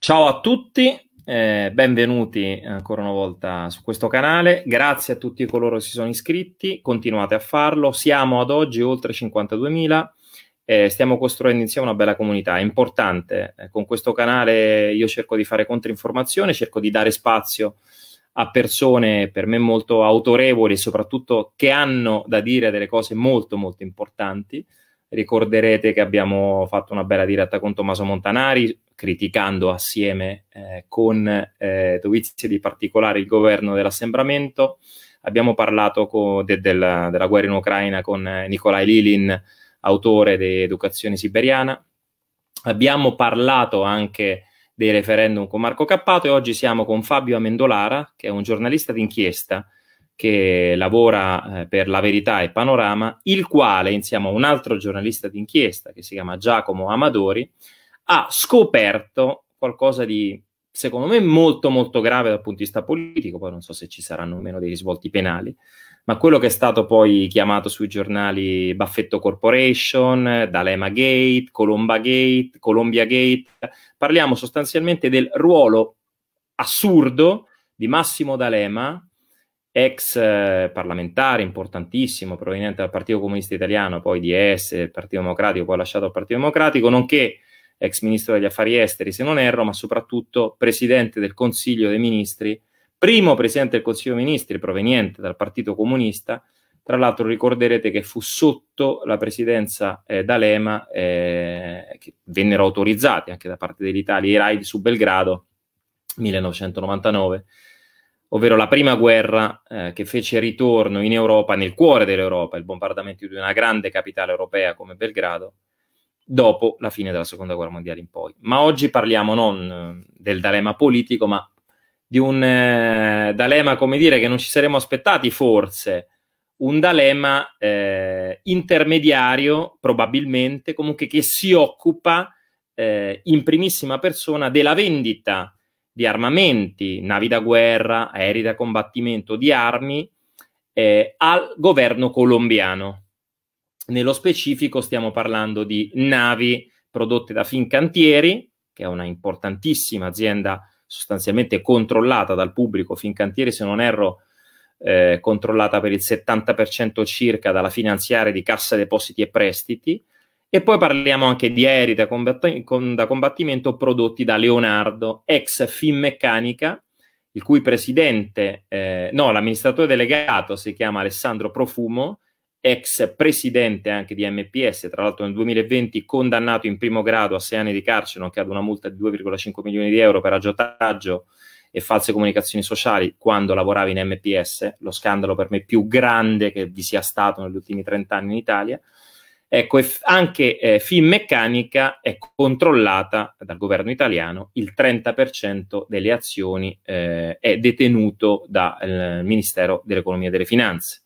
Ciao a tutti, eh, benvenuti ancora una volta su questo canale, grazie a tutti coloro che si sono iscritti, continuate a farlo, siamo ad oggi oltre 52.000, e stiamo costruendo insieme una bella comunità, è importante, eh, con questo canale io cerco di fare controinformazione, cerco di dare spazio a persone per me molto autorevoli e soprattutto che hanno da dire delle cose molto molto importanti, ricorderete che abbiamo fatto una bella diretta con Tommaso Montanari criticando assieme eh, con eh, dovizie di particolare il governo dell'assembramento. Abbiamo parlato co- de- della, della, guerra in Ucraina con eh, Nikolai Lilin, autore di Educazione Siberiana. Abbiamo parlato anche dei referendum con Marco Cappato e oggi siamo con Fabio Amendolara, che è un giornalista d'inchiesta che lavora eh, per La Verità e Panorama, il quale, insieme a un altro giornalista d'inchiesta che si chiama Giacomo Amadori, ha scoperto qualcosa di, secondo me, molto molto grave dal punto di vista politico, poi non so se ci saranno o meno dei risvolti penali, ma quello che è stato poi chiamato sui giornali Baffetto Corporation, D'Alema Gate, Colomba Gate, Columbia Gate, parliamo sostanzialmente del ruolo assurdo di Massimo D'Alema, ex eh, parlamentare importantissimo, proveniente dal Partito Comunista Italiano, poi di ES, Partito Democratico, poi lasciato al Partito Democratico, nonché ex ministro degli affari esteri, se non erro, ma soprattutto presidente del Consiglio dei Ministri, primo presidente del Consiglio dei Ministri proveniente dal Partito Comunista. Tra l'altro ricorderete che fu sotto la presidenza eh, d'Alema eh, che vennero autorizzati anche da parte dell'Italia i raid su Belgrado 1999 ovvero la prima guerra eh, che fece ritorno in Europa, nel cuore dell'Europa, il bombardamento di una grande capitale europea come Belgrado, dopo la fine della seconda guerra mondiale in poi. Ma oggi parliamo non eh, del dilemma politico, ma di un eh, dilemma, come dire, che non ci saremmo aspettati forse, un dilemma eh, intermediario probabilmente, comunque che si occupa eh, in primissima persona della vendita di armamenti, navi da guerra, aerei da combattimento, di armi eh, al governo colombiano nello specifico stiamo parlando di navi prodotte da Fincantieri, che è una importantissima azienda sostanzialmente controllata dal pubblico, Fincantieri se non erro eh, controllata per il 70% circa dalla finanziaria di Cassa Depositi e Prestiti, e poi parliamo anche di aerei da, combatti- con, da combattimento prodotti da Leonardo, ex Finmeccanica, il cui presidente, eh, no, l'amministratore delegato si chiama Alessandro Profumo, ex presidente anche di MPS, tra l'altro nel 2020 condannato in primo grado a sei anni di carcere, nonché ad una multa di 2,5 milioni di euro per aggiotaggio e false comunicazioni sociali quando lavorava in MPS, lo scandalo per me più grande che vi sia stato negli ultimi 30 anni in Italia. Ecco, anche eh, Finmeccanica è controllata dal governo italiano, il 30% delle azioni eh, è detenuto dal eh, Ministero dell'Economia e delle Finanze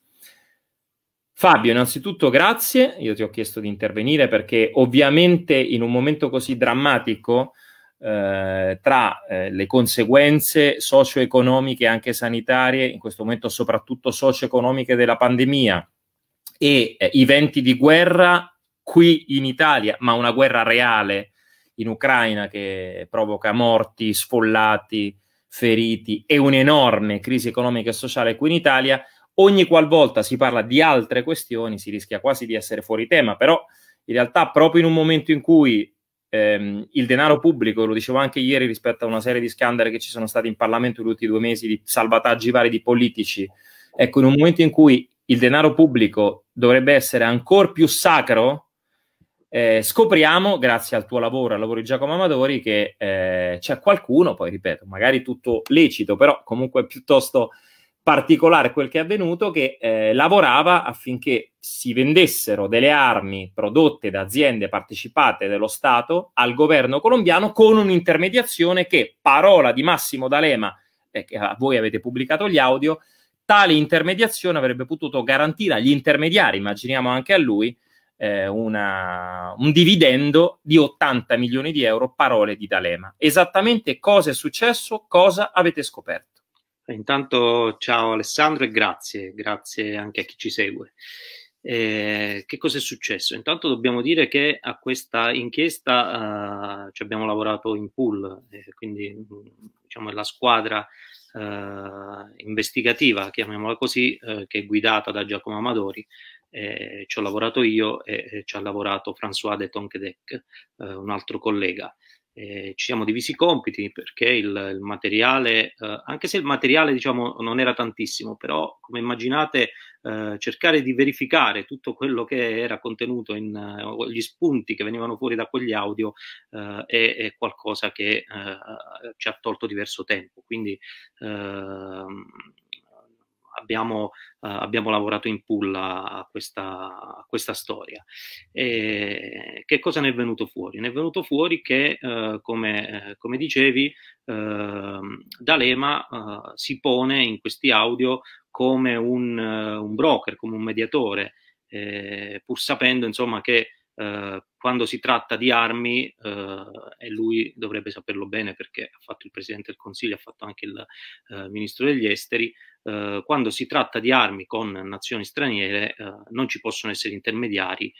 Fabio, innanzitutto grazie, io ti ho chiesto di intervenire perché ovviamente in un momento così drammatico eh, tra eh, le conseguenze socio-economiche e anche sanitarie, in questo momento soprattutto socio-economiche della pandemia e eh, i venti di guerra qui in Italia, ma una guerra reale in Ucraina che provoca morti, sfollati, feriti e un'enorme crisi economica e sociale qui in Italia, Ogni qualvolta si parla di altre questioni si rischia quasi di essere fuori tema, però in realtà proprio in un momento in cui ehm, il denaro pubblico, lo dicevo anche ieri rispetto a una serie di scandali che ci sono stati in Parlamento negli ultimi due mesi di salvataggi vari di politici, ecco in un momento in cui il denaro pubblico dovrebbe essere ancora più sacro, eh, scopriamo, grazie al tuo lavoro, al lavoro di Giacomo Amadori, che eh, c'è qualcuno, poi ripeto, magari tutto lecito, però comunque piuttosto particolare quel che è avvenuto che eh, lavorava affinché si vendessero delle armi prodotte da aziende partecipate dello Stato al governo colombiano con un'intermediazione che, parola di Massimo D'Alema, eh, che a voi avete pubblicato gli audio, tale intermediazione avrebbe potuto garantire agli intermediari, immaginiamo anche a lui, eh, una, un dividendo di 80 milioni di euro, parole di D'Alema. Esattamente cosa è successo, cosa avete scoperto? Intanto ciao Alessandro e grazie, grazie anche a chi ci segue. Eh, che cosa è successo? Intanto dobbiamo dire che a questa inchiesta eh, ci abbiamo lavorato in pool, eh, quindi mm, diciamo, è la squadra eh, investigativa, chiamiamola così, eh, che è guidata da Giacomo Amadori. Eh, ci ho lavorato io e ci ha lavorato François de Tonquedec, un altro collega eh, ci siamo divisi i compiti perché il, il materiale, eh, anche se il materiale diciamo non era tantissimo, però come immaginate eh, cercare di verificare tutto quello che era contenuto in uh, gli spunti che venivano fuori da quegli audio uh, è, è, qualcosa che uh, ci ha tolto diverso tempo. Quindi ehm, abbiamo, uh, abbiamo, lavorato in pull a questa, a questa storia. E che cosa ne è venuto fuori? Ne è venuto fuori che, uh, come, eh, come, dicevi, ehm, D'Alema si pone in questi audio come un, un broker, come un mediatore, pur sapendo insomma, che eh, quando si tratta di armi, eh, e lui dovrebbe saperlo bene perché ha fatto il Presidente del Consiglio, ha fatto anche il eh, Ministro degli Esteri, eh, quando si tratta di armi con nazioni straniere eh, non ci possono essere intermediari,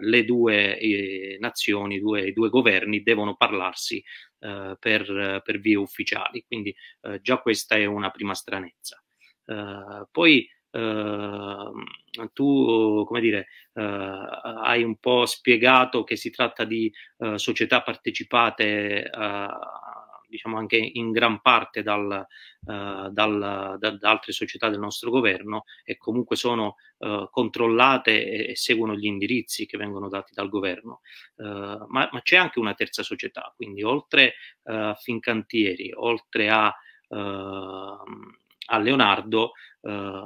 le due nazioni, due, i due governi devono parlarsi per, per, vie ufficiali, quindi già questa è una prima stranezza. poi tu, come dire, eh, hai un po' spiegato che si tratta di eh, società partecipate eh, diciamo anche in gran parte dal, uh, dal, da, da, altre società del nostro governo e comunque sono uh, controllate e, e, seguono gli indirizzi che vengono dati dal governo. Uh, ma, ma, c'è anche una terza società, quindi oltre a Fincantieri, oltre a ehm, a Leonardo eh,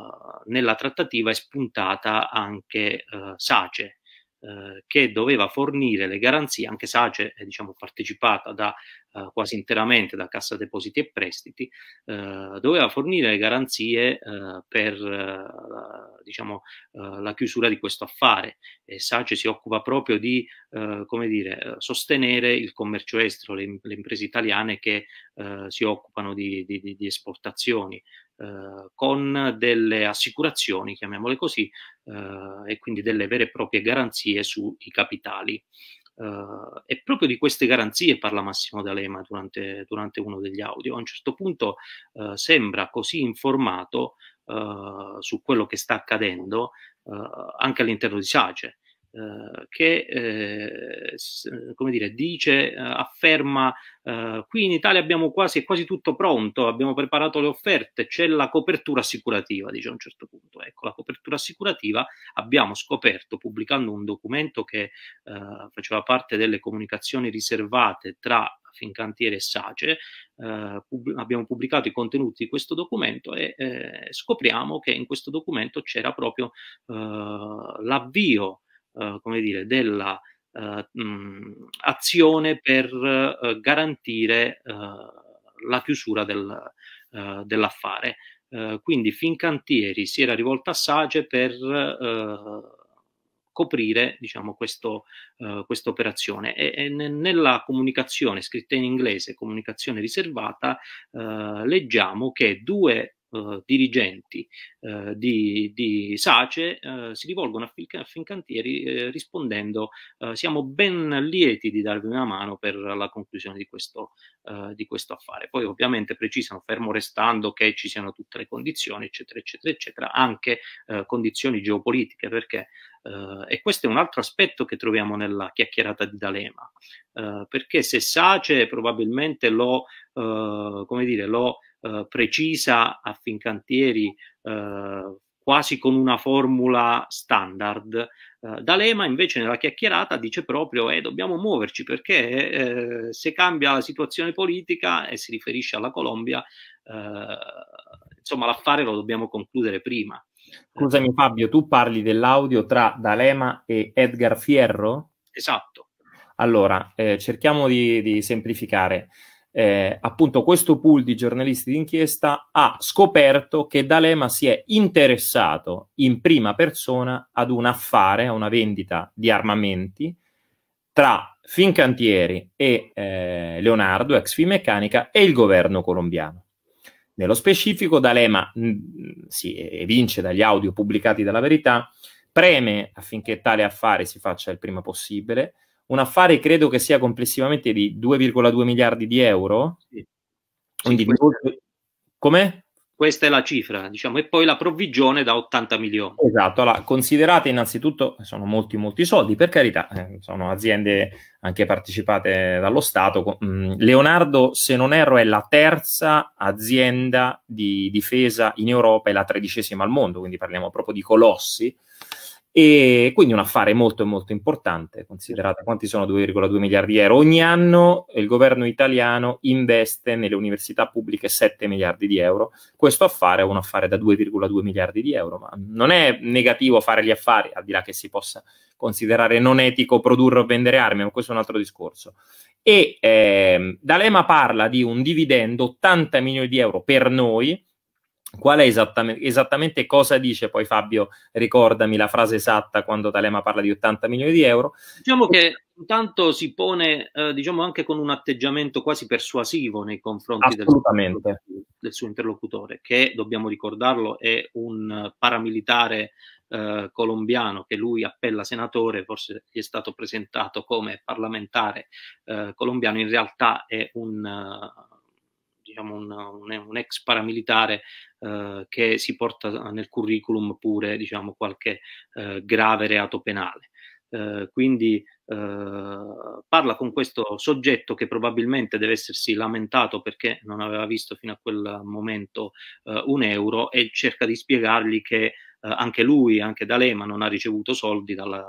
nella trattativa è spuntata anche eh, Sace, eh, che doveva fornire le garanzie, anche Sace è diciamo, partecipata da eh, quasi interamente da Cassa Depositi e Prestiti, eh, doveva fornire le garanzie eh, per eh, diciamo, la chiusura di questo affare. E Sace si occupa proprio di come dire, sostenere il commercio estero, le, le imprese italiane che si occupano di, di, di esportazioni. Eh, con delle assicurazioni, chiamiamole così, eh, e quindi delle vere e proprie garanzie sui capitali. Uh, e proprio di queste garanzie parla Massimo D'Alema durante, durante uno degli audio. A un certo punto uh, sembra così informato uh, su quello che sta accadendo uhm, anche all'interno di SACE. Eh, che eh, come dire, dice, eh, afferma eh, qui in Italia abbiamo quasi, quasi tutto pronto, abbiamo preparato le offerte, c'è la copertura assicurativa, dice a un certo punto. Ecco, la copertura assicurativa abbiamo scoperto pubblicando un documento che faceva parte delle comunicazioni riservate tra Fincantiere e Sace, eh, pub- abbiamo pubblicato i contenuti di questo documento e eh, scopriamo che in questo documento c'era proprio eh, l'avvio eh, come dire, della eh, azione per eh, garantire eh, la chiusura del, eh, dell'affare. quindi Fincantieri si era rivolta a Sage per coprire diciamo, questa operazione. E, e, nella comunicazione scritta in inglese, comunicazione riservata, leggiamo che due eh, dirigenti eh, di, di, SACE eh, si rivolgono a, Finca, a Fincantieri eh, rispondendo siamo ben lieti di darvi una mano per la conclusione di questo, di questo affare. Poi ovviamente precisano, fermo restando che ci siano tutte le condizioni, eccetera, eccetera, eccetera, anche condizioni geopolitiche, perché Uh, e questo è un altro aspetto che troviamo nella chiacchierata di D'Alema, uh, perché se Sace probabilmente lo, uh, come dire, lo eh, precisa a Fincantieri eh, quasi con una formula standard. Eh, D'Alema invece nella chiacchierata dice proprio eh, dobbiamo muoverci perché eh, se cambia la situazione politica e si riferisce alla Colombia, eh, insomma l'affare lo dobbiamo concludere prima. Scusami Fabio, tu parli dell'audio tra D'Alema e Edgar Fierro? Esatto. Allora, eh, cerchiamo di, di semplificare eh, appunto questo pool di giornalisti d'inchiesta ha scoperto che D'Alema si è interessato in prima persona ad un affare, a una vendita di armamenti tra Fincantieri e eh, Leonardo, ex Finmeccanica, e il governo colombiano. Nello specifico, D'Alema mh, mm, mm, si evince dagli audio pubblicati dalla Verità, preme affinché tale affare si faccia il prima possibile, un affare credo che sia complessivamente di 2,2 miliardi di euro. Sì. Quindi sì, questa... Come? Questa è la cifra, diciamo, e poi la provvigione da 80 milioni. Esatto, allora, considerate innanzitutto, sono molti molti soldi, per carità, eh, sono aziende anche partecipate dallo Stato. Mm, Leonardo, se non erro, è la terza azienda di difesa in Europa e la tredicesima al mondo, quindi parliamo proprio di colossi. E quindi un affare molto molto importante, considerate quanti sono 2,2 miliardi di euro. Ogni anno il governo italiano investe nelle università pubbliche 7 miliardi di euro. Questo affare è un affare da 2,2 miliardi di euro, ma non è negativo fare gli affari, al di là che si possa considerare non etico produrre o vendere armi, ma questo è un altro discorso. E eh, D'Alema parla di un dividendo 80 milioni di euro per noi, Qual è esattamente, esattamente, cosa dice poi Fabio? Ricordami la frase esatta quando Talema parla di 80 milioni di euro. Diciamo che intanto si pone eh, diciamo anche con un atteggiamento quasi persuasivo nei confronti del, del, suo interlocutore, che dobbiamo ricordarlo è un paramilitare eh, colombiano che lui appella senatore, forse gli è stato presentato come parlamentare eh, colombiano, in realtà è un diciamo, un, un, un, ex paramilitare eh, che si porta nel curriculum pure diciamo, qualche eh, grave reato penale. Eh, quindi eh, parla con questo soggetto che probabilmente deve essersi lamentato perché non aveva visto fino a quel momento eh, un euro e cerca di spiegargli che eh, anche lui, anche D'Alema, non ha ricevuto soldi dalla,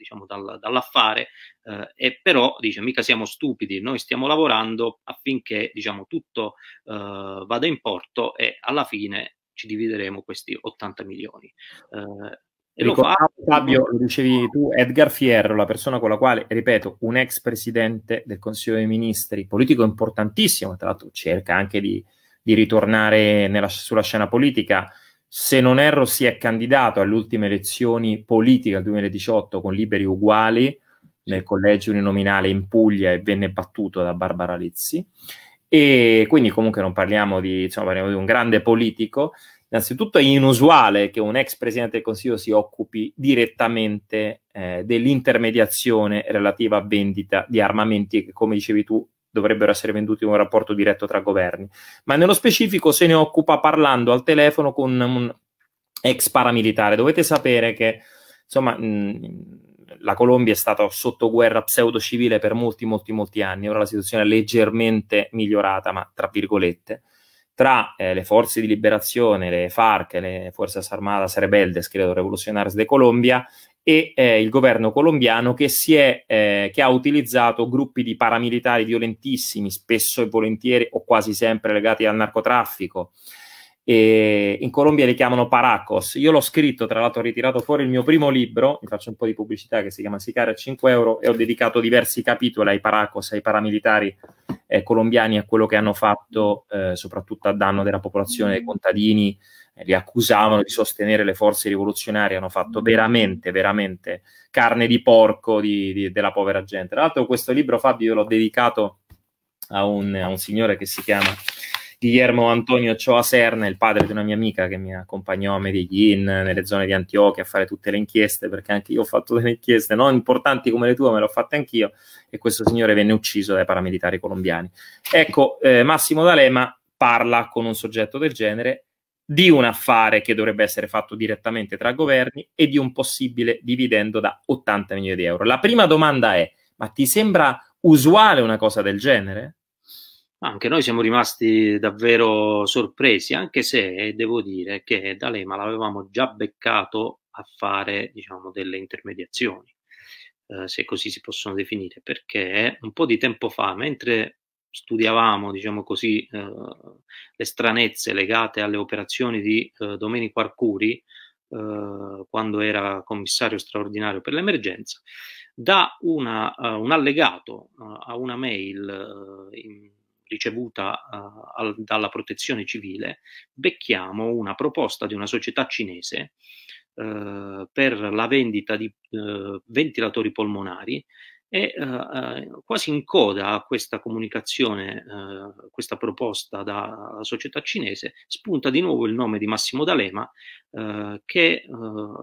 diciamo, dal, dall'affare, eh, e però dice mica siamo stupidi, noi stiamo lavorando affinché diciamo, tutto eh, vada in porto e alla fine ci divideremo questi 80 milioni. Eh, e lo Fabio, lo dicevi tu, Edgar Fierro, la persona con la quale, ripeto, un ex presidente del Consiglio dei Ministri, politico importantissimo, tra l'altro cerca anche di, di ritornare nella, sulla scena politica, se non erro si è candidato alle ultime elezioni politiche del 2018 con Liberi Uguali nel collegio uninominale in Puglia e venne battuto da Barbara Lizzi e quindi comunque non parliamo di, diciamo, parliamo di un grande politico Innanzitutto è inusuale che un ex presidente del Consiglio si occupi direttamente eh, dell'intermediazione relativa a vendita di armamenti che, come dicevi tu, dovrebbero essere venduti in un rapporto diretto tra governi. Ma nello specifico se ne occupa parlando al telefono con un ex paramilitare. Dovete sapere che, insomma, la Colombia è stata sotto guerra pseudo-civile per molti, molti, molti anni. Ora la situazione è leggermente migliorata, ma tra virgolette. Tra eh, le forze di liberazione, le FARC, le Forze Armadas Rebeldes, credo, Revolucionarias de Colombia, e eh, il governo colombiano che, è, eh, che, ha utilizzato gruppi di paramilitari violentissimi, spesso e volentieri o quasi sempre legati al narcotraffico. E in Colombia li chiamano paracos. Io l'ho scritto, tra l'altro ho ritirato fuori il mio primo libro, mi faccio un po' di pubblicità che si chiama Sicare a 5 euro e ho dedicato diversi capitoli ai paracos, ai paramilitari eh, colombiani, a quello che hanno fatto eh, soprattutto a danno della popolazione, dei contadini, eh, li accusavano di sostenere le forze rivoluzionarie, hanno fatto mm. veramente, veramente carne di porco di, di, della povera gente. Tra l'altro questo libro, Fabio, l'ho dedicato a un, a un, signore che si chiama Guillermo Antonio Choa Serna, il padre di una mia amica che mi accompagnò a Medellin, nelle zone di Antiochia, a fare tutte le inchieste, perché anche io ho fatto delle inchieste, non importanti come le tue, ma le ho fatte anch'io, e questo signore venne ucciso dai paramilitari colombiani. Ecco, eh, Massimo D'Alema parla con un soggetto del genere di un affare che dovrebbe essere fatto direttamente tra governi e di un possibile dividendo da 80 milioni di euro. La prima domanda è, ma ti sembra usuale una cosa del genere? Anche noi siamo rimasti davvero sorpresi, anche se devo dire che D'Alema l'avevamo già beccato a fare diciamo, delle intermediazioni, eh, se così si possono definire, perché un po' di tempo fa, mentre studiavamo, diciamo così, eh, le stranezze legate alle operazioni di eh, Domenico Arcuri, eh, quando era commissario straordinario per l'emergenza, da una, uh, un allegato uh, a una mail uh, in, ricevuta al, dalla protezione civile, becchiamo una proposta di una società cinese per la vendita di ventilatori polmonari e eh, eh, quasi in coda a questa comunicazione, eh, questa proposta dalla società cinese, spunta di nuovo il nome di Massimo D'Alema eh, che eh,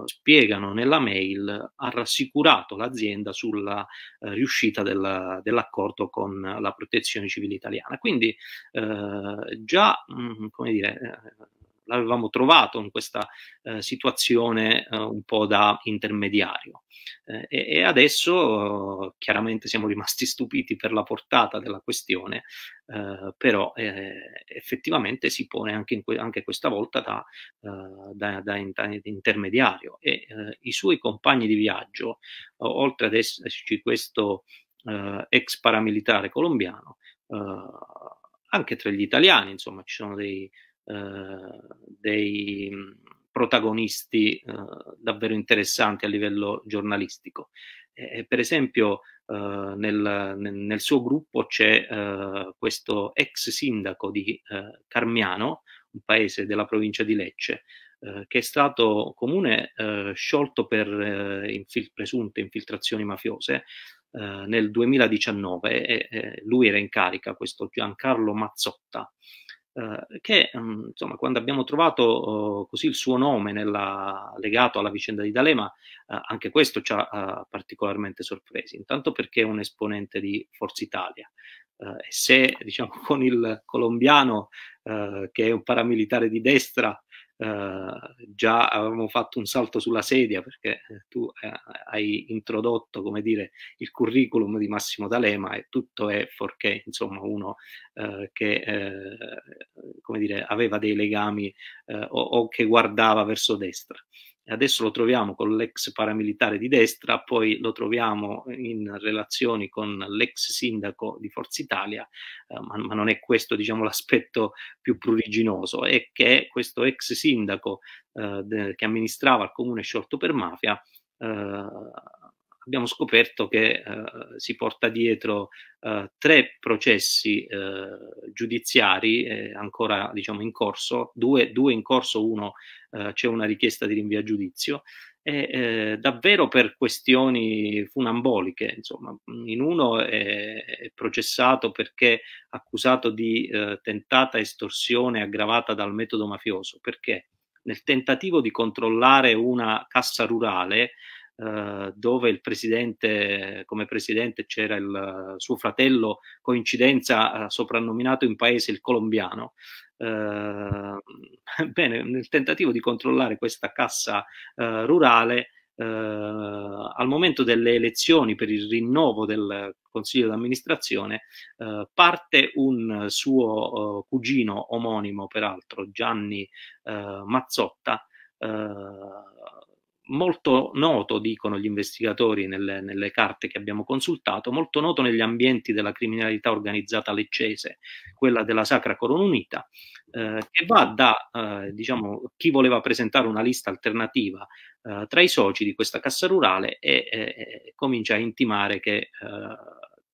spiegano nella mail ha rassicurato l'azienda sulla eh, riuscita del, dell'accordo con la protezione civile italiana. Quindi già, mh, mm, come dire, l'avevamo trovato in questa eh, situazione eh, un po' da intermediario. Eh, e, e, adesso eh, chiaramente siamo rimasti stupiti per la portata della questione, eh, però eh, effettivamente si pone anche, que- anche questa volta da, da, da, in- da intermediario e i suoi compagni di viaggio, oltre ad esserci questo ex paramilitare colombiano, anche tra gli italiani, insomma, ci sono dei, eh, dei mm, protagonisti eh, davvero interessanti a livello giornalistico. E, per esempio, Uh, nel, nel, suo gruppo c'è uh, questo ex sindaco di uh, Carmiano, un paese della provincia di Lecce, che è stato comune sciolto per infil- presunte infiltrazioni mafiose nel 2019. E, e lui era in carica, questo Giancarlo Mazzotta. Eh, che mh, mm, insomma, quando abbiamo trovato eh, così il suo nome nella, legato alla vicenda di D'Alema, eh, anche questo ci ha eh, particolarmente sorpresi, intanto perché è un esponente di Forza Italia. Eh, e se diciamo, con il colombiano, che è un paramilitare di destra, Ehm, già avevamo fatto un salto sulla sedia perché eh, tu eh, hai introdotto, come dire, il curriculum di Massimo D'Alema e tutto è forché, insomma, uno eh, che, come dire, aveva dei legami o, o che guardava verso destra adesso lo troviamo con l'ex paramilitare di destra, poi lo troviamo in relazioni con l'ex sindaco di Forza Italia, eh, ma, ma, non è questo diciamo, l'aspetto più pruriginoso, è che questo ex sindaco eh, de, che amministrava il comune sciolto per mafia eh, abbiamo scoperto che eh, si porta dietro eh, tre processi eh, giudiziari ancora diciamo, in corso, due, due in corso, uno eh, c'è una richiesta di rinvio a giudizio e eh, davvero per questioni funamboliche, insomma, in uno è, è processato perché accusato di eh, tentata estorsione aggravata dal metodo mafioso, perché nel tentativo di controllare una cassa rurale eh, dove il presidente, come presidente c'era il suo fratello, coincidenza eh, soprannominato in paese il colombiano. Eh, bene, nel tentativo di controllare questa cassa rurale, Uh, al momento delle elezioni per il rinnovo del consiglio d'amministrazione uh, parte un suo uh, cugino omonimo peraltro Gianni Mazzotta molto noto, dicono gli investigatori nelle, nelle, carte che abbiamo consultato, molto noto negli ambienti della criminalità organizzata leccese, quella della Sacra Corona Unita, eh, che va da eh, diciamo, chi voleva presentare una lista alternativa eh, tra i soci di questa cassa rurale e comincia a intimare che eh,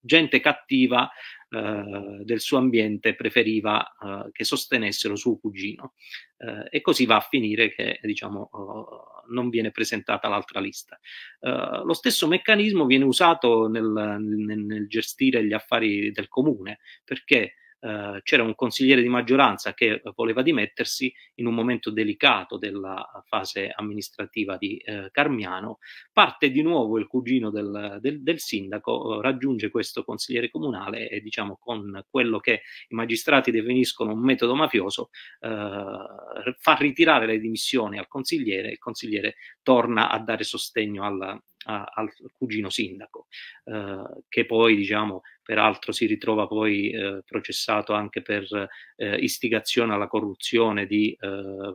gente cattiva eh, del suo ambiente preferiva eh, che sostenessero suo cugino. Eh, e così va a finire che diciamo, eh, non viene presentata l'altra lista. Eh, lo stesso meccanismo viene usato nel, nel, nel, gestire gli affari del comune, perché eh, c'era un consigliere di maggioranza che eh, voleva dimettersi in un momento delicato della fase amministrativa di eh, Carmiano, parte di nuovo il cugino del, del, del sindaco, eh, raggiunge questo consigliere comunale e diciamo con quello che i magistrati definiscono un metodo mafioso, eh, fa ritirare le dimissioni al consigliere, e il consigliere torna a dare sostegno alla, a, al cugino sindaco, eh, che poi, diciamo, peraltro si ritrova poi eh, processato anche per eh, istigazione alla corruzione di eh,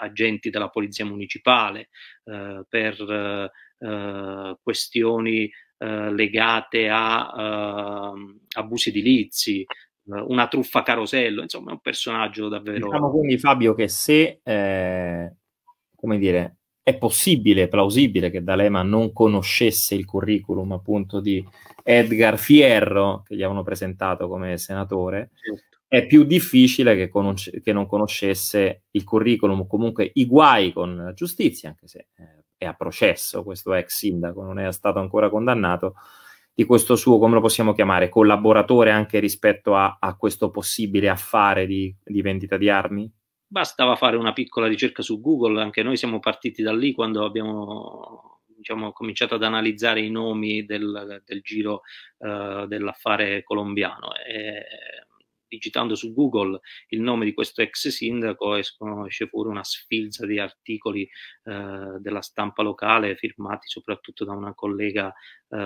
agenti della polizia municipale, eh, per eh, questioni legate a ehm, abusi edilizi, una truffa carosello, insomma è un personaggio davvero... Diciamo quindi Fabio che se, come dire, è possibile, plausibile che D'Alema non conoscesse il curriculum appunto di Edgar Fierro, che gli avevano presentato come senatore, certo. è più difficile che, conosce- che, non conoscesse il curriculum, comunque i guai con la giustizia, anche se eh, è a processo questo ex sindaco, non è stato ancora condannato, di questo suo, come lo possiamo chiamare, collaboratore anche rispetto a, a questo possibile affare di, di vendita di armi? Bastava fare una piccola ricerca su Google, anche noi siamo partiti da lì quando abbiamo diciamo, cominciato ad analizzare i nomi del, del giro uh, dell'affare colombiano. E, digitando su Google il nome di questo ex sindaco esce fuori una sfilza di articoli eh, della stampa locale firmati soprattutto da una collega eh,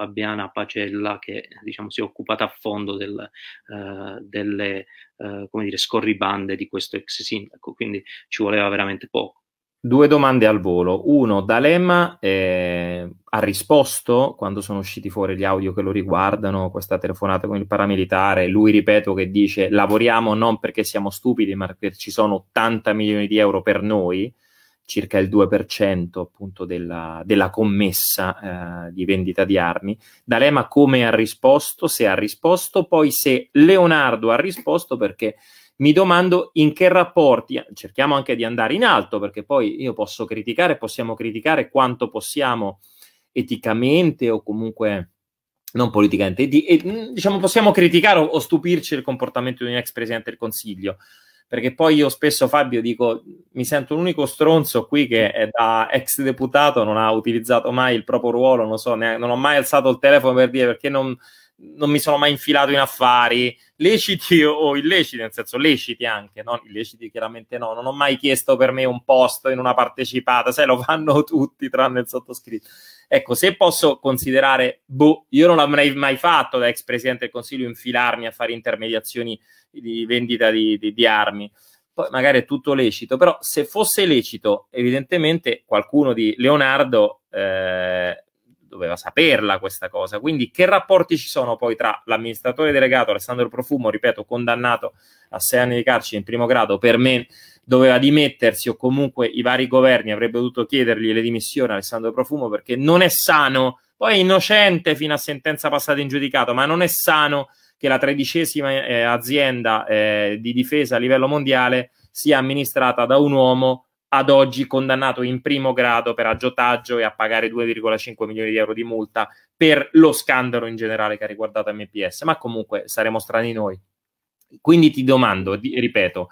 Fabiana Pacella che diciamo, si è occupata a fondo del, eh, delle eh, come dire, scorribande di questo ex sindaco, quindi ci voleva veramente poco. Due domande al volo. Uno, D'Alema eh, ha risposto quando sono usciti fuori gli audio che lo riguardano, questa telefonata con il paramilitare. Lui, ripeto, che dice lavoriamo non perché siamo stupidi, ma perché ci sono 80 milioni di euro per noi circa il 2% appunto della, della commessa eh, di vendita di armi. D'Alema come ha risposto, se ha risposto, poi se Leonardo ha risposto perché mi domando in che rapporti, cerchiamo anche di andare in alto perché poi io posso criticare, possiamo criticare quanto possiamo eticamente o comunque non politicamente, di, e, diciamo possiamo criticare o, o stupirci del comportamento di un ex presidente del Consiglio, perché poi io spesso Fabio dico mi sento l'unico stronzo qui che è da ex deputato non ha utilizzato mai il proprio ruolo, non so, ne, non ho mai alzato il telefono per dire perché non, non mi sono mai infilato in affari leciti o illeciti, nel senso leciti anche, no? illeciti chiaramente no, non ho mai chiesto per me un posto in una partecipata, sai lo fanno tutti tranne il sottoscritto. Ecco, se posso considerare, boh, io non l'avrei mai fatto da ex presidente del Consiglio infilarmi a fare intermediazioni di vendita di, di, di armi. Poi magari è tutto lecito, però se fosse lecito, evidentemente qualcuno di Leonardo eh, doveva saperla questa cosa. Quindi che rapporti ci sono poi tra l'amministratore delegato Alessandro Profumo, ripeto, condannato a sei anni di carcere in primo grado, per me doveva dimettersi o comunque i vari governi avrebbero dovuto chiedergli le dimissioni a Alessandro Profumo perché non è sano, poi è innocente fino a sentenza passata in giudicato, ma non è sano che la tredicesima eh, azienda eh, di difesa a livello mondiale sia amministrata da un uomo ad oggi condannato in primo grado per aggiotaggio e a pagare 2,5 milioni di euro di multa per lo scandalo in generale che ha riguardato MPS, ma comunque saremo strani noi. Quindi ti domando, ripeto,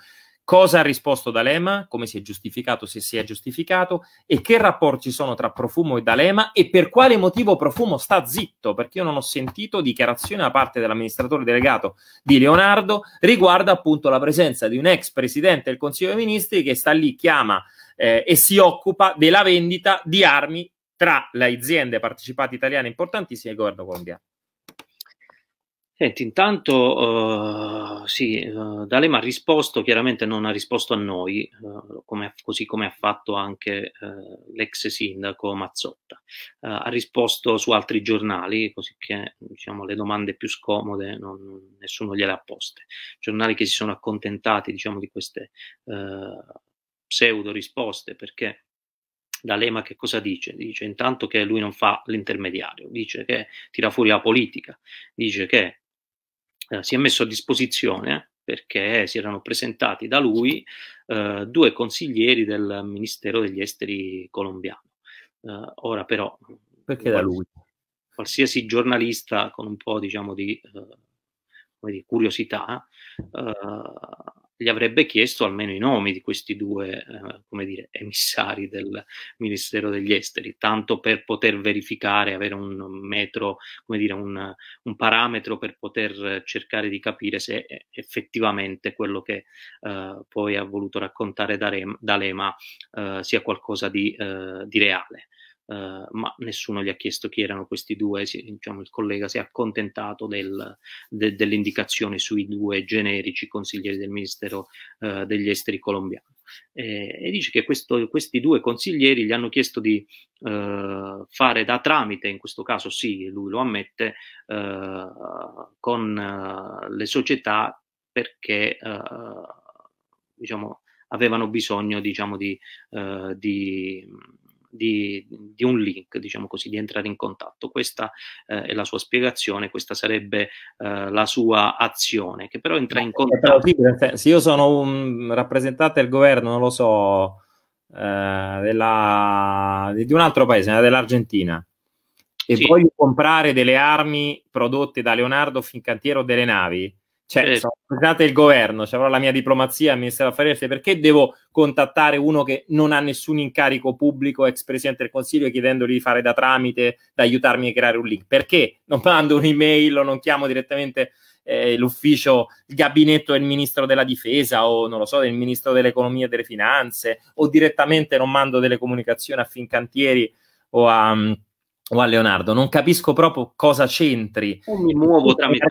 cosa ha risposto D'Alema, come si è giustificato, se si è giustificato, e che rapporti sono tra Profumo e D'Alema e per quale motivo Profumo sta zitto, perché io non ho sentito dichiarazione da parte dell'amministratore delegato di Leonardo riguardo appunto la presenza di un ex presidente del Consiglio dei Ministri che sta lì, chiama eh, e si occupa della vendita di armi tra le aziende partecipate italiane importantissime e il governo colombiano. Senti, intanto uh, sì, uh, eh, D'Alema ha risposto, chiaramente non ha risposto a noi, uh, come, così come ha fatto anche l'ex sindaco Mazzotta. ha risposto su altri giornali, così che diciamo, le domande più scomode non, nessuno gliele ha poste. Giornali che si sono accontentati diciamo, di queste pseudo risposte perché D'Alema che cosa dice? Dice intanto che lui non fa l'intermediario, dice che tira fuori la politica, dice che eh, si è messo a disposizione eh, perché si erano presentati da lui eh, due consiglieri del Ministero degli Esteri colombiano. Eh, ora però... Perché da lui? Qualsiasi giornalista con un po' diciamo, di, eh, di curiosità eh, gli avrebbe chiesto almeno i nomi di questi due eh, come dire, emissari del Ministero degli Esteri, tanto per poter verificare, avere un metro, come dire, un, un parametro per poter cercare di capire se effettivamente quello che eh, poi ha voluto raccontare D'Alema eh, sia qualcosa di, eh, di reale. Ehm, ma nessuno gli ha chiesto chi erano questi due, si, diciamo, il collega si è accontentato del, de, dell'indicazione sui due generici consiglieri del Ministero eh, degli Esteri colombiano. E, e dice che questo, questi due consiglieri gli hanno chiesto di eh, fare da tramite, in questo caso sì, lui lo ammette, eh, con eh, le società perché eh, diciamo, avevano bisogno diciamo, di, di di, di, un link, diciamo così, di entrare in contatto. Questa eh, è la sua spiegazione, questa sarebbe eh, la sua azione, che però entra in eh, contatto. se io sono un rappresentante del governo, non lo so, eh, della, di un altro paese, dell'Argentina, e sì. voglio comprare delle armi prodotte da Leonardo Fincantiero delle navi, cioè, eh. sono rappresentante del governo, cioè, avrò la mia diplomazia al Ministero degli Affari perché devo contattare uno che non ha nessun incarico pubblico, ex Presidente del Consiglio, chiedendogli di fare da tramite, di aiutarmi a creare un link? Perché non mando un'email o non chiamo direttamente eh, l'ufficio, il gabinetto del Ministro della Difesa o, non lo so, del Ministro dell'Economia e delle Finanze o direttamente non mando delle comunicazioni a Fincantieri o a... Um, o a Leonardo, non capisco proprio cosa c'entri. Non mi muovo cioè, tra metà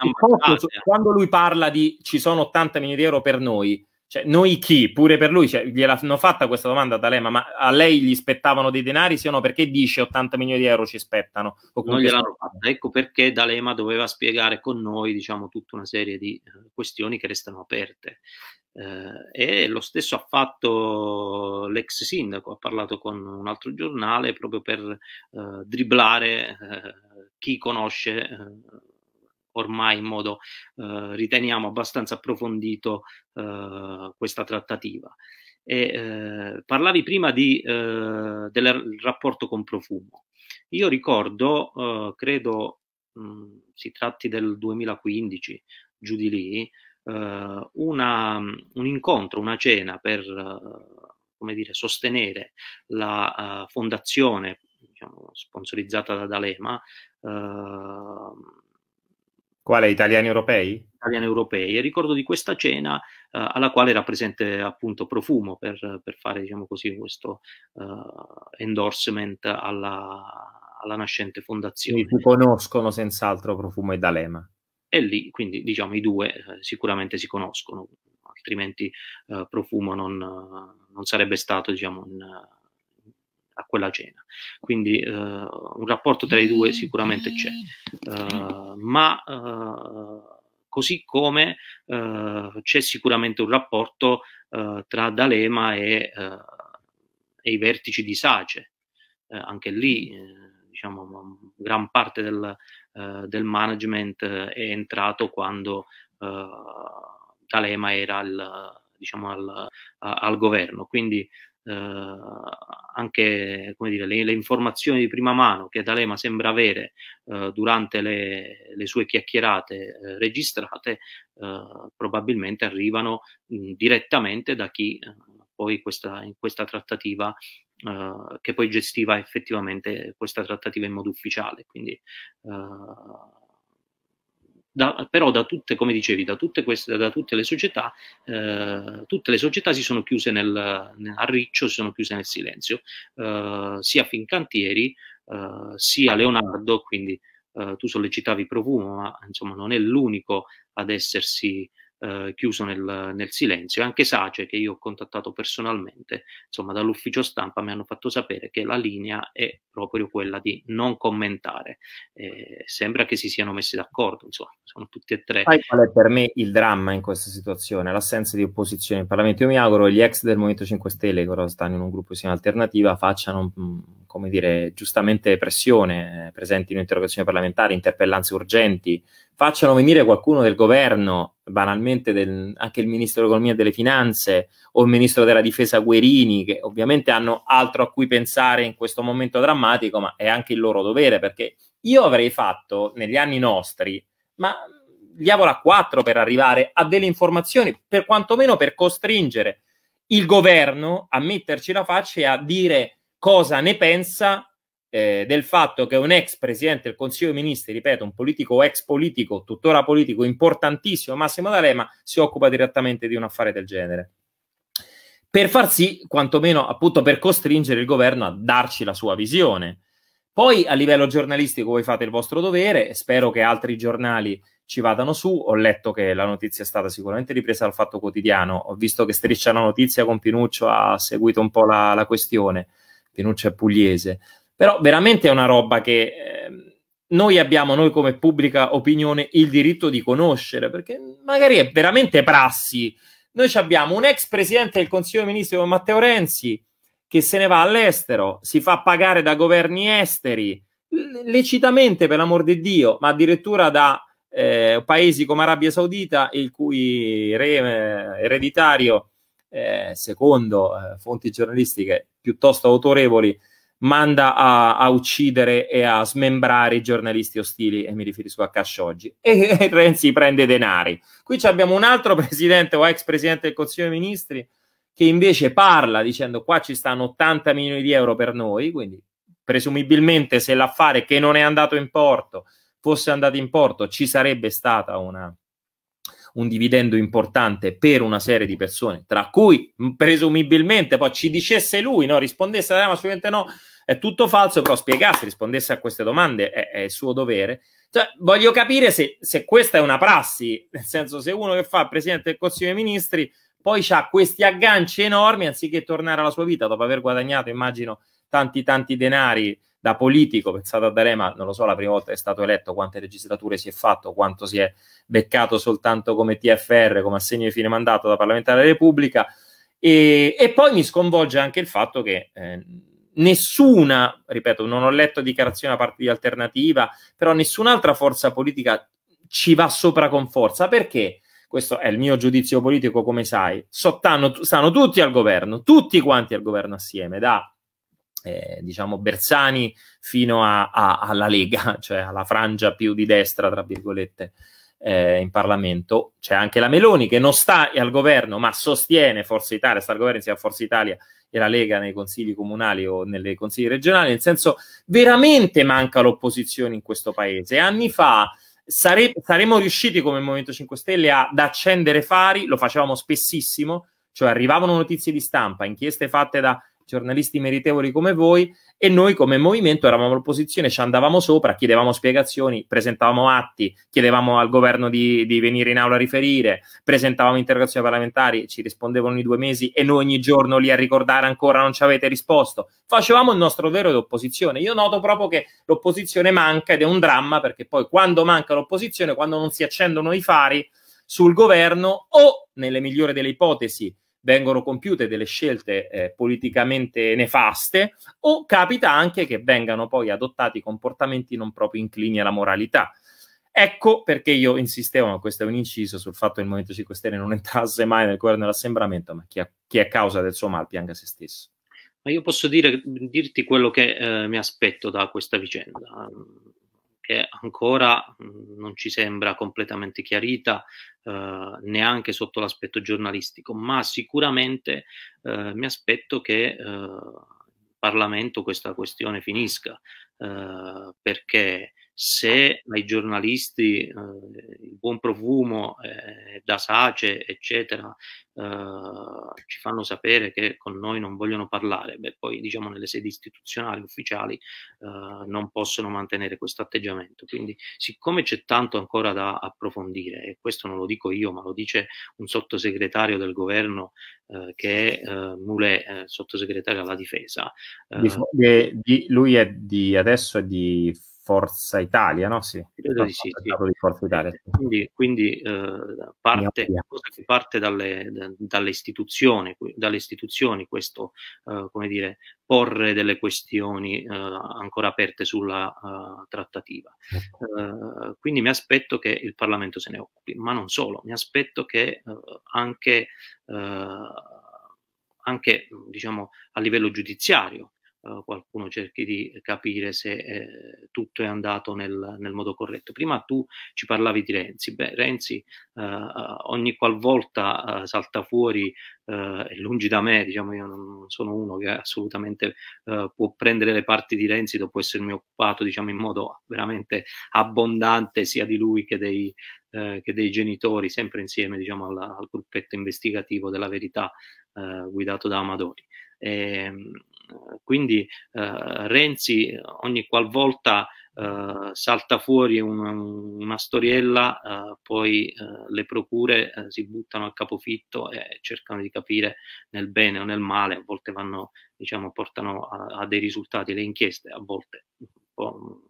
Quando lui parla di ci sono 80 milioni di euro per noi, cioè, noi chi? Pure per lui, cioè, gliel'hanno fatta questa domanda a D'Alema, ma a lei gli spettavano dei denari, sì o no? Perché dice 80 milioni di euro ci spettano? Non gliel'hanno fatta, ecco perché D'Alema doveva spiegare con noi, diciamo, tutta una serie di eh, questioni che restano aperte. Eh, e lo stesso ha fatto l'ex sindaco, ha parlato con un altro giornale proprio per eh, dribblare eh, chi conosce eh, ormai in modo eh, riteniamo abbastanza approfondito eh, questa trattativa. E, parlavi prima di, del rapporto con Profumo. Io ricordo, credo mh, mm, si tratti del 2015, giù di lì, eh, una, un incontro, una cena per eh, come dire, sostenere la uh, fondazione diciamo, sponsorizzata da D'Alema. Uh, quale? Italiani europei? Italiani europei. E ricordo di questa cena uh, alla quale era presente appunto Profumo per, per fare, diciamo così, questo endorsement alla, alla nascente fondazione. Quindi ti conoscono senz'altro Profumo e D'Alema e lì quindi diciamo i due eh, sicuramente si conoscono, altrimenti eh, Profumo non, non, sarebbe stato diciamo, in, a quella cena. Quindi eh, un rapporto tra i due sicuramente c'è, eh, ma eh, così come eh, c'è sicuramente un rapporto tra D'Alema e, e, i vertici di Sace, anche lì diciamo gran parte del eh, del management eh, è entrato quando Talema eh, era al, diciamo al, al governo. Quindi eh, anche dire, le, le, informazioni di prima mano che D'Alema sembra avere eh, durante le, le, sue chiacchierate eh, registrate probabilmente arrivano mh, direttamente da chi poi questa, in questa trattativa, eh, che poi gestiva effettivamente questa trattativa in modo ufficiale. Quindi, eh, da, però da tutte, come dicevi, da tutte, queste, da tutte le società, eh, tutte le società si sono chiuse nel, nel, a riccio, si sono chiuse nel silenzio, eh, sia Fincantieri, eh, sia Leonardo, quindi eh, tu sollecitavi Profumo, ma insomma non è l'unico ad essersi eh, chiuso nel, nel silenzio. Anche Sace, che io ho contattato personalmente, insomma, dall'ufficio stampa mi hanno fatto sapere che la linea è proprio quella di non commentare. Eh, sembra che si siano messi d'accordo, insomma, sono tutti e tre. Sai qual è per me il dramma in questa situazione? L'assenza di opposizione in Parlamento. Io mi auguro che gli ex del Movimento 5 Stelle, che ora stanno in un gruppo di insieme alternativa, facciano un come dire, giustamente pressione, eh, presenti in interrogazioni parlamentari, interpellanze urgenti, facciano venire qualcuno del governo, banalmente del, anche il ministro dell'economia e delle finanze o il ministro della difesa Guerini, che ovviamente hanno altro a cui pensare in questo momento drammatico, ma è anche il loro dovere, perché io avrei fatto negli anni nostri, ma diavolo a quattro per arrivare a delle informazioni, per quantomeno per costringere il governo a metterci la faccia e a dire cosa ne pensa eh, del fatto che un ex presidente del Consiglio dei Ministri, ripeto, un politico ex politico, tuttora politico importantissimo, Massimo D'Alema, si occupa direttamente di un affare del genere. Per far sì, quantomeno appunto per costringere il governo a darci la sua visione. Poi a livello giornalistico voi fate il vostro dovere, spero che altri giornali ci vadano su. Ho letto che la notizia è stata sicuramente ripresa dal Fatto Quotidiano. Ho visto che Striscia la Notizia con Pinuccio ha seguito un po' la, la questione. Pinuccia è pugliese. Però veramente è una roba che eh, noi abbiamo, noi come pubblica opinione, il diritto di conoscere, perché magari è veramente prassi. Noi abbiamo un ex presidente del Consiglio dei Ministri Matteo Renzi che se ne va all'estero, si fa pagare da governi esteri, lecitamente per l'amor di Dio, ma addirittura da eh, paesi come Arabia Saudita, il cui re eh, ereditario eh, secondo eh, fonti giornalistiche piuttosto autorevoli, manda a, a, uccidere e a smembrare i giornalisti ostili, e mi riferisco a Khashoggi, e, e Renzi prende denari. Qui abbiamo un altro presidente o ex presidente del Consiglio dei Ministri che invece parla dicendo qua ci stanno 80 milioni di euro per noi, quindi presumibilmente se l'affare che non è andato in porto fosse andato in porto ci sarebbe stata una, un dividendo importante per una serie di persone, tra cui presumibilmente poi ci dicesse lui, no? rispondesse alla eh, assolutamente no, è tutto falso, però spiegasse, rispondesse a queste domande, è, è il suo dovere. Cioè, voglio capire se, se, questa è una prassi, nel senso se uno che fa Presidente del Consiglio dei Ministri poi ha questi agganci enormi, anziché tornare alla sua vita dopo aver guadagnato, immagino, tanti tanti denari da politico, pensate a D'Alema, non lo so, la prima volta che è stato eletto, quante legislature si è fatto, quanto si è beccato soltanto come TFR, come assegno di fine mandato da parlamentare della Repubblica, e, e poi mi sconvolge anche il fatto che eh, nessuna, ripeto, non ho letto dichiarazione da parte di Alternativa, però nessun'altra forza politica ci va sopra con forza, perché? questo è il mio giudizio politico, come sai, Sottano, stanno tutti al governo, tutti quanti al governo assieme, da eh, diciamo Bersani fino a, a, alla Lega, cioè alla frangia più di destra, tra virgolette, eh, in Parlamento. C'è anche la Meloni che non sta al governo, ma sostiene Forza Italia, sta al governo insieme a Forza Italia e la Lega nei consigli comunali o nelle consigli regionali. Nel senso, veramente manca l'opposizione in questo paese. Anni fa sare saremmo riusciti come Movimento 5 Stelle ad accendere fari, lo facevamo spessissimo, cioè arrivavano notizie di stampa, inchieste fatte da giornalisti meritevoli come voi, e noi come movimento eravamo all'opposizione, ci andavamo sopra, chiedevamo spiegazioni, presentavamo atti, chiedevamo al governo di, di, venire in aula a riferire, presentavamo interrogazioni parlamentari, ci rispondevano ogni due mesi e noi ogni giorno lì a ricordare ancora non ci avete risposto. Facevamo il nostro vero d'opposizione. Io noto proprio che l'opposizione manca ed è un dramma perché poi quando manca l'opposizione, quando non si accendono i fari sul governo o nelle migliori delle ipotesi vengono compiute delle scelte eh, politicamente nefaste o capita anche che vengano poi adottati comportamenti non proprio inclini alla moralità. Ecco perché io insistevo, ma questo è un inciso, sul fatto che il Movimento 5 Stelle non entrasse mai nel cuore dell'assembramento, ma chi, ha, chi è causa del suo mal pianga se stesso. Ma io posso dire, dirti quello che eh, mi aspetto da questa vicenda, che ancora mm, non ci sembra completamente chiarita, eh, neanche sotto l'aspetto giornalistico, ma sicuramente eh, mi aspetto che eh, in Parlamento questa questione finisca, eh, perché se ai giornalisti eh, il buon profumo eh, da sace, eccetera, eh, ci fanno sapere che con noi non vogliono parlare, beh, poi diciamo nelle sedi istituzionali ufficiali eh, non possono mantenere questo atteggiamento. Quindi, siccome c'è tanto ancora da approfondire, e questo non lo dico io, ma lo dice un sottosegretario del governo eh, che è eh, Moulet, sottosegretario alla difesa. Di, di, lui è di adesso è di Forza Italia, no? Sì, credo di sì. sì. Di Forza eh, Italia. Quindi, quindi eh, parte, parte dalle, dalle, istituzioni, dalle istituzioni questo, eh, come dire, porre delle questioni eh, ancora aperte sulla uh, trattativa. Uh, quindi mi aspetto che il Parlamento se ne occupi, ma non solo, mi aspetto che uh, anche anche diciamo, a livello giudiziario eh, qualcuno cerchi di capire se eh, tutto è andato nel, nel, modo corretto. Prima tu ci parlavi di Renzi. Beh, Renzi eh, eh, ogni qualvolta salta fuori, è lungi da me, diciamo, io non sono uno che assolutamente può prendere le parti di Renzi dopo essermi occupato diciamo, in modo veramente abbondante sia di lui che dei, eh, che dei genitori, sempre insieme diciamo, alla, al gruppetto investigativo della verità eh, guidato da Amadori. E, ehm, quindi eh, Renzi ogni qualvolta eh, salta fuori una, una storiella, eh, poi le procure si buttano a capofitto e cercano di capire nel bene o nel male, a volte vanno, diciamo, portano a, a dei risultati le inchieste, a volte un po'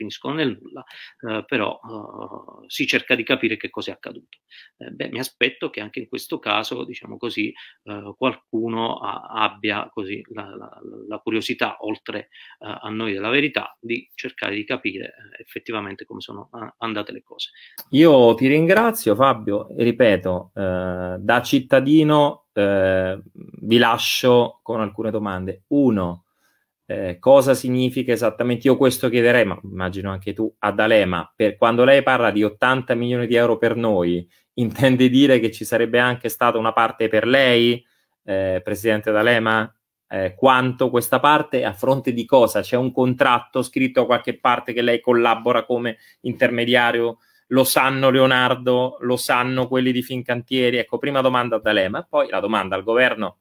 finiscono nel nulla, eh, però eh, si cerca di capire che cosa è accaduto. Eh, beh, mi aspetto che anche in questo caso, diciamo così, eh, qualcuno a, abbia così la, la, la, curiosità, oltre eh, a noi della verità, di cercare di capire eh, effettivamente come sono andate le cose. Io ti ringrazio Fabio, e ripeto, da cittadino vi lascio con alcune domande. Uno, eh, cosa significa esattamente? Io questo chiederei, ma immagino anche tu, ad Alema, per quando lei parla di 80 milioni di euro per noi, intende dire che ci sarebbe anche stata una parte per lei, eh, Presidente D'Alema? Eh, quanto questa parte a fronte di cosa? C'è un contratto scritto a qualche parte che lei collabora come intermediario? Lo sanno Leonardo, lo sanno quelli di Fincantieri? Ecco, prima domanda ad D'Alema, poi la domanda al governo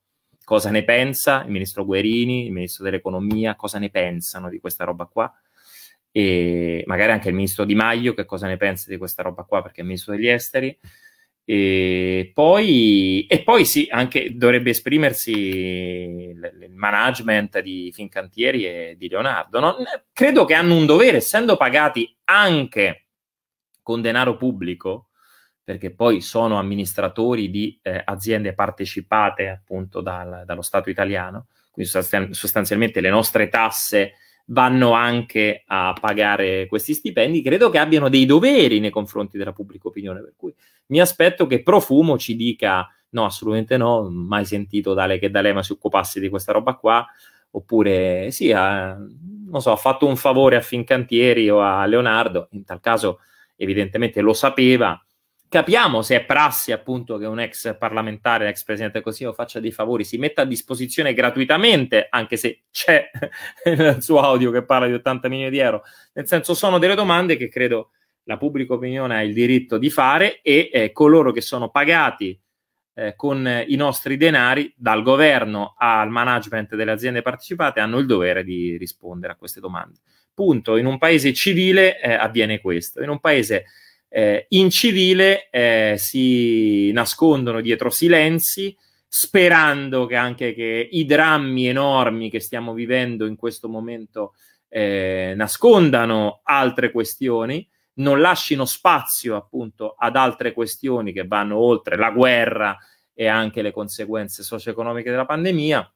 cosa ne pensa il ministro Guerini, il ministro dell'economia, cosa ne pensano di questa roba qua e magari anche il ministro Di Maio che cosa ne pensa di questa roba qua perché è ministro degli esteri e poi, e poi sì, anche dovrebbe esprimersi il, il management di Fincantieri e di Leonardo. No? Credo che hanno un dovere, essendo pagati anche con denaro pubblico, perché poi sono amministratori di eh, aziende partecipate appunto dal, dallo Stato italiano, quindi sostanzialmente le nostre tasse vanno anche a pagare questi stipendi, credo che abbiano dei doveri nei confronti della pubblica opinione, per cui mi aspetto che Profumo ci dica no, assolutamente no, mai sentito Dale che D'Alema si occupasse di questa roba qua, oppure sì, ha, non so, ha fatto un favore a Fincantieri o a Leonardo, in tal caso evidentemente lo sapeva, Capiamo se è prassi appunto che un ex parlamentare, ex presidente del Consiglio faccia dei favori, si metta a disposizione gratuitamente, anche se c'è nel suo audio che parla di 80 milioni di euro. Nel senso, sono delle domande che credo la pubblica opinione ha il diritto di fare e eh, coloro che sono pagati eh, con i nostri denari dal governo al management delle aziende partecipate hanno il dovere di rispondere a queste domande. Punto. In un paese civile eh, avviene questo. In un paese eh, in civile eh, si nascondono dietro silenzi, sperando che anche che i drammi enormi che stiamo vivendo in questo momento eh, nascondano altre questioni, non lasciano spazio appunto ad altre questioni che vanno oltre la guerra e anche le conseguenze socio-economiche della pandemia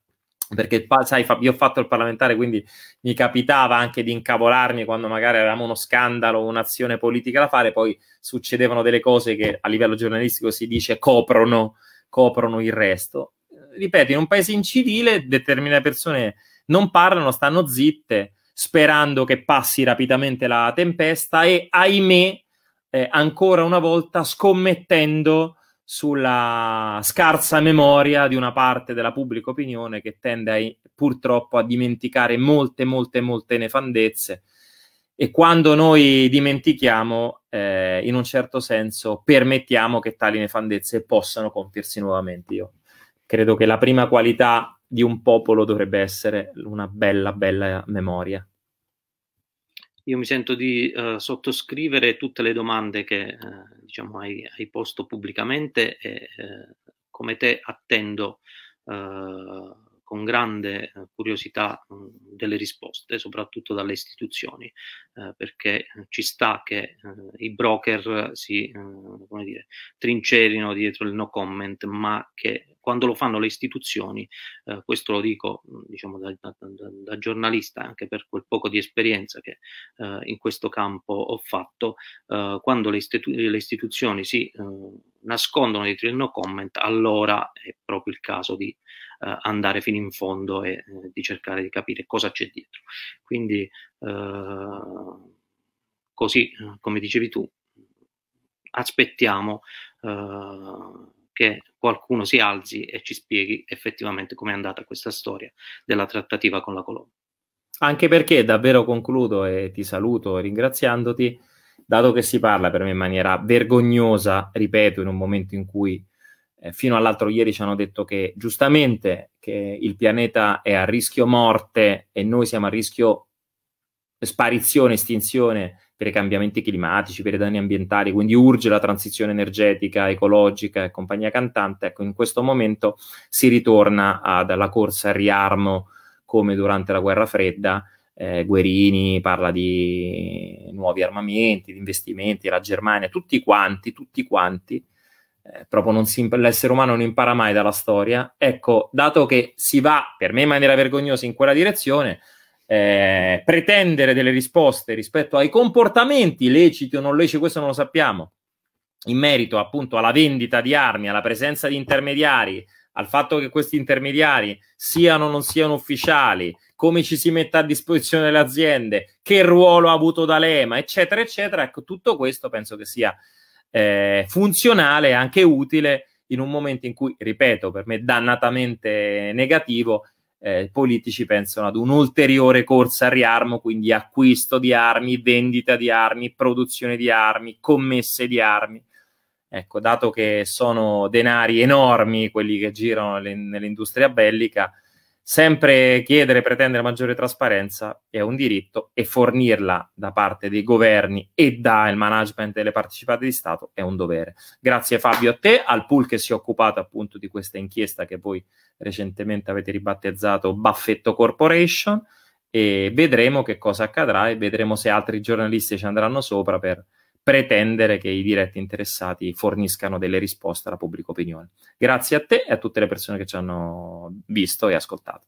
perché sai, io ho fatto il parlamentare, quindi mi capitava anche di incavolarmi quando magari avevamo uno scandalo o un'azione politica da fare, poi succedevano delle cose che a livello giornalistico si dice coprono, coprono il resto. Ripeto, in un paese incivile determinate persone non parlano, stanno zitte, sperando che passi rapidamente la tempesta e, ahimè, eh, ancora una volta scommettendo sulla scarsa memoria di una parte della pubblica opinione che tende a, purtroppo a dimenticare molte, molte, molte nefandezze. E quando noi dimentichiamo, eh, in un certo senso, permettiamo che tali nefandezze possano compirsi nuovamente. Io credo che la prima qualità di un popolo dovrebbe essere una bella, bella memoria io mi sento di eh, sottoscrivere tutte le domande che eh, diciamo hai, hai, posto pubblicamente e eh, come te attendo eh, con grande eh, curiosità mm, delle risposte, soprattutto dalle istituzioni, eh, perché eh, ci sta che i broker si come dire, trincerino dietro il no comment, ma che quando lo fanno le istituzioni, questo lo dico mm, diciamo, da, da, da, giornalista, anche per quel poco di esperienza che in questo campo ho fatto, quando le, istitu le, istituzioni si nascondono dietro il no comment, allora è proprio il caso di eh, andare fino in fondo e eh, di cercare di capire cosa c'è dietro. Quindi, eh, così eh, come dicevi tu, aspettiamo eh, che qualcuno si alzi e ci spieghi effettivamente com'è andata questa storia della trattativa con la Colombia. Anche perché davvero concludo e ti saluto ringraziandoti, dato che si parla per me in maniera vergognosa, ripeto, in un momento in cui eh, fino all'altro ieri ci hanno detto che giustamente che il pianeta è a rischio morte e noi siamo a rischio sparizione, estinzione per i cambiamenti climatici, per i danni ambientali, quindi urge la transizione energetica, ecologica e compagnia cantante. Ecco, in questo momento si ritorna alla corsa al riarmo come durante la guerra fredda. Eh, Guerini parla di nuovi armamenti, di investimenti, la Germania, tutti quanti, tutti quanti eh, proprio si, l'essere umano non impara mai dalla storia. Ecco, dato che si va, per me in maniera vergognosa, in quella direzione, eh, pretendere delle risposte rispetto ai comportamenti leciti o non leciti, questo non lo sappiamo, in merito appunto alla vendita di armi, alla presenza di intermediari, al fatto che questi intermediari siano o non siano ufficiali, come ci si mette a disposizione le aziende, che ruolo ha avuto D'Alema, eccetera, eccetera. Ecco, tutto questo penso che sia eh, funzionale e anche utile in un momento in cui, ripeto, per me dannatamente negativo, eh, i politici pensano ad un'ulteriore corsa al riarmo, quindi acquisto di armi, vendita di armi, produzione di armi, commesse di armi. Ecco, dato che sono denari enormi quelli che girano nell'industria bellica, Sempre chiedere e pretendere maggiore trasparenza è un diritto e fornirla da parte dei governi e dal management delle partecipate di Stato è un dovere. Grazie Fabio a te, al pool che si è occupato appunto di questa inchiesta che voi recentemente avete ribattezzato Baffetto Corporation e vedremo che cosa accadrà e vedremo se altri giornalisti ci andranno sopra per pretendere che i diretti interessati forniscano delle risposte alla pubblica opinione. Grazie a te e a tutte le persone che ci hanno visto e ascoltato.